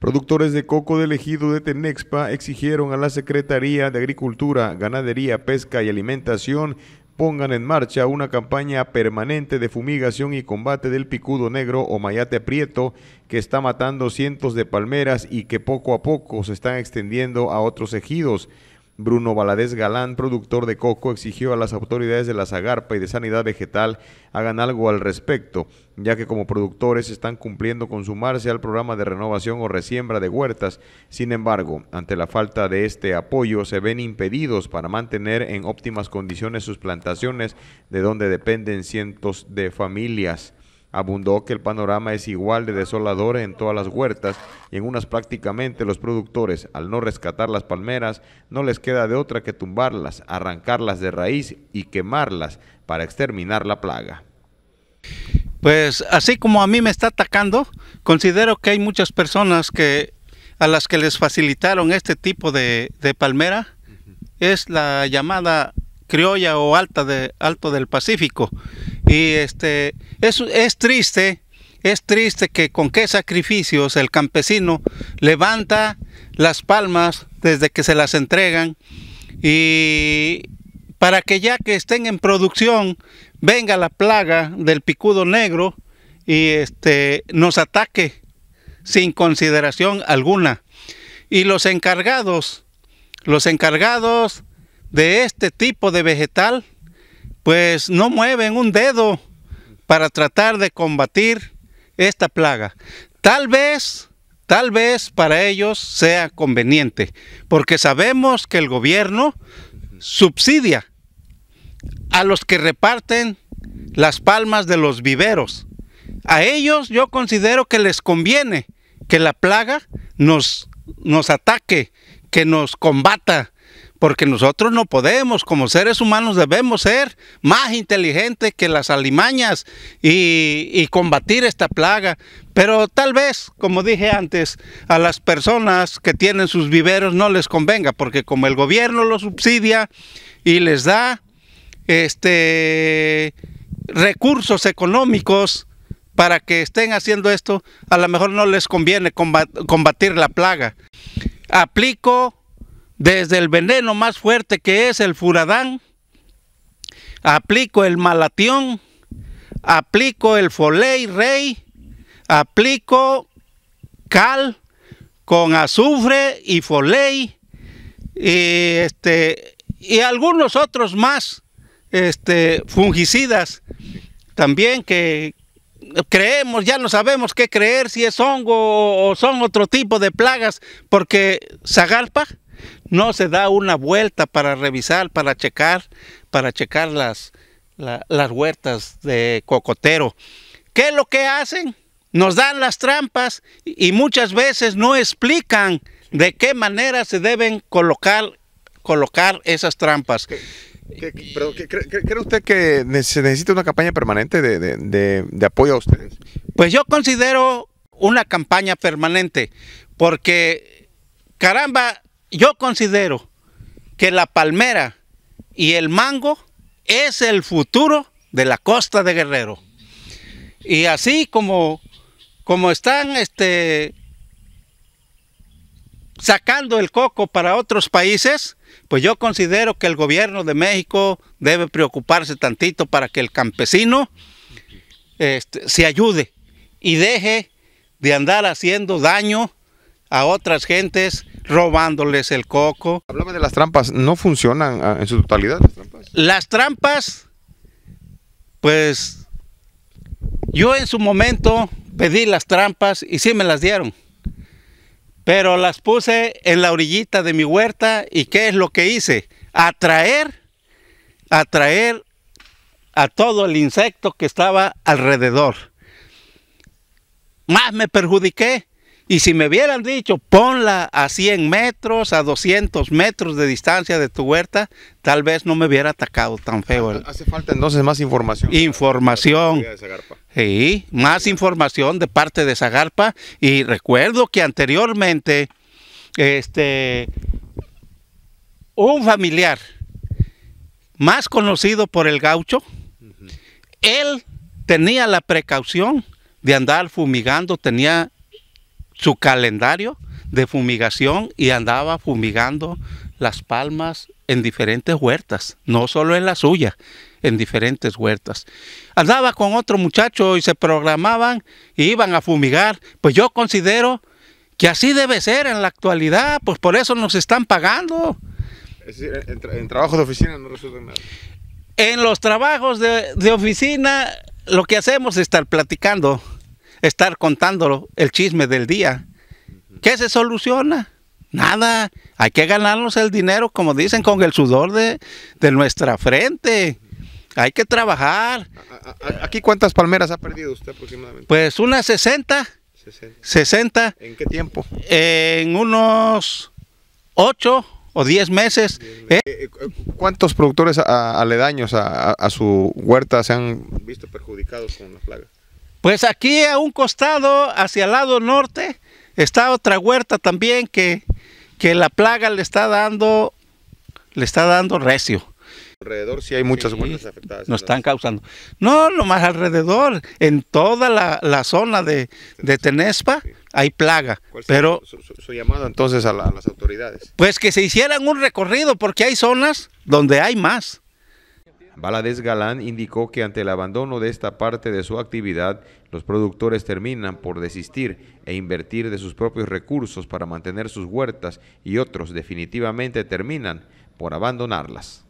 Productores de coco del ejido de Tenexpa exigieron a la Secretaría de Agricultura, Ganadería, Pesca y Alimentación pongan en marcha una campaña permanente de fumigación y combate del picudo negro o mayate prieto que está matando cientos de palmeras y que poco a poco se están extendiendo a otros ejidos. Bruno Valadez Galán, productor de coco, exigió a las autoridades de la Zagarpa y de Sanidad Vegetal hagan algo al respecto, ya que como productores están cumpliendo con sumarse al programa de renovación o resiembra de huertas. Sin embargo, ante la falta de este apoyo, se ven impedidos para mantener en óptimas condiciones sus plantaciones, de donde dependen cientos de familias. Abundó que el panorama es igual de desolador en todas las huertas y en unas prácticamente los productores, al no rescatar las palmeras, no les queda de otra que tumbarlas, arrancarlas de raíz y quemarlas para exterminar la plaga. Pues así como a mí me está atacando, considero que hay muchas personas que a las que les facilitaron este tipo de, de palmera, es la llamada criolla o alta de, alto del Pacífico. Y este, es, es triste, es triste que con qué sacrificios el campesino levanta las palmas desde que se las entregan y para que ya que estén en producción venga la plaga del picudo negro y este, nos ataque sin consideración alguna. Y los encargados, los encargados de este tipo de vegetal pues no mueven un dedo para tratar de combatir esta plaga. Tal vez, tal vez para ellos sea conveniente, porque sabemos que el gobierno subsidia a los que reparten las palmas de los viveros. A ellos yo considero que les conviene que la plaga nos, nos ataque, que nos combata, porque nosotros no podemos, como seres humanos debemos ser más inteligentes que las alimañas y, combatir esta plaga. Pero tal vez, como dije antes, a las personas que tienen sus viveros no les convenga, porque como el gobierno los subsidia y les da este, recursos económicos para que estén haciendo esto, a lo mejor no les conviene combatir la plaga. Aplico desde el veneno más fuerte que es el furadán, aplico el malatión, aplico el foley rey, aplico cal con azufre y foley y, este, algunos otros más este, fungicidas también que creemos, ya no sabemos qué creer, si es hongo o son otro tipo de plagas, porque Zagalpa no se da una vuelta para revisar, para checar, para checar las, las huertas de cocotero. ¿Qué es lo que hacen? Nos dan las trampas y muchas veces no explican de qué manera se deben colocar, colocar esas trampas. ¿Creo cree, usted que se necesita una campaña permanente de apoyo a ustedes? Pues yo considero una campaña permanente, porque caramba, yo considero que la palmera y el mango es el futuro de la costa de Guerrero. Y así como, como están este, sacando el coco para otros países, pues yo considero que el gobierno de México debe preocuparse tantito para que el campesino este, se ayude y deje de andar haciendo daño a otras gentes robándoles el coco. Háblame de las trampas, ¿no funcionan ah, en su totalidad las trampas? Las trampas, pues yo en su momento pedí las trampas y sí me las dieron, pero las puse en la orillita de mi huerta y ¿qué es lo que hice? Atraer, atraer a todo el insecto que estaba alrededor. Más me perjudiqué y si me hubieran dicho, ponla a 100 metros, a 200 metros de distancia de tu huerta, tal vez no me hubiera atacado tan feo. Hace falta entonces más información. Información. Sí, más información de parte de Zagarpa. Y recuerdo que anteriormente, este, un familiar, más conocido por el gaucho, él tenía la precaución de andar fumigando, tenía su calendario de fumigación y andaba fumigando las palmas en diferentes huertas, no solo en la suya, en diferentes huertas. Andaba con otro muchacho y se programaban y iban a fumigar. Pues yo considero que así debe ser en la actualidad, pues por eso nos están pagando. en, trabajos de oficina no resulta nada. En los trabajos de, de oficina lo que hacemos es estar platicando estar contándolo el chisme del día. ¿Qué se soluciona? Nada, hay que ganarnos el dinero, como dicen, con el sudor de, nuestra frente. Hay que trabajar. ¿Aquí cuántas palmeras ha perdido usted aproximadamente? Pues unas 60. 60. ¿En qué tiempo? En unos 8 o 10 meses. ¿Eh? Eh, eh, ¿Cuántos productores aledaños a, a, su huerta se han visto perjudicados con la plaga? Pues aquí a un costado, hacia el lado norte, está otra huerta también que, la plaga le está dando, le está dando recio. Alrededor sí hay muchas huertas afectadas. Nos están causando. No, lo más alrededor, en toda la, zona de, de Tenespa hay plaga. pero su, llamado entonces a las autoridades? Pues que se hicieran un recorrido porque hay zonas donde hay más. Valadez Galán indicó que ante el abandono de esta parte de su actividad, los productores terminan por desistir e invertir de sus propios recursos para mantener sus huertas y otros definitivamente terminan por abandonarlas.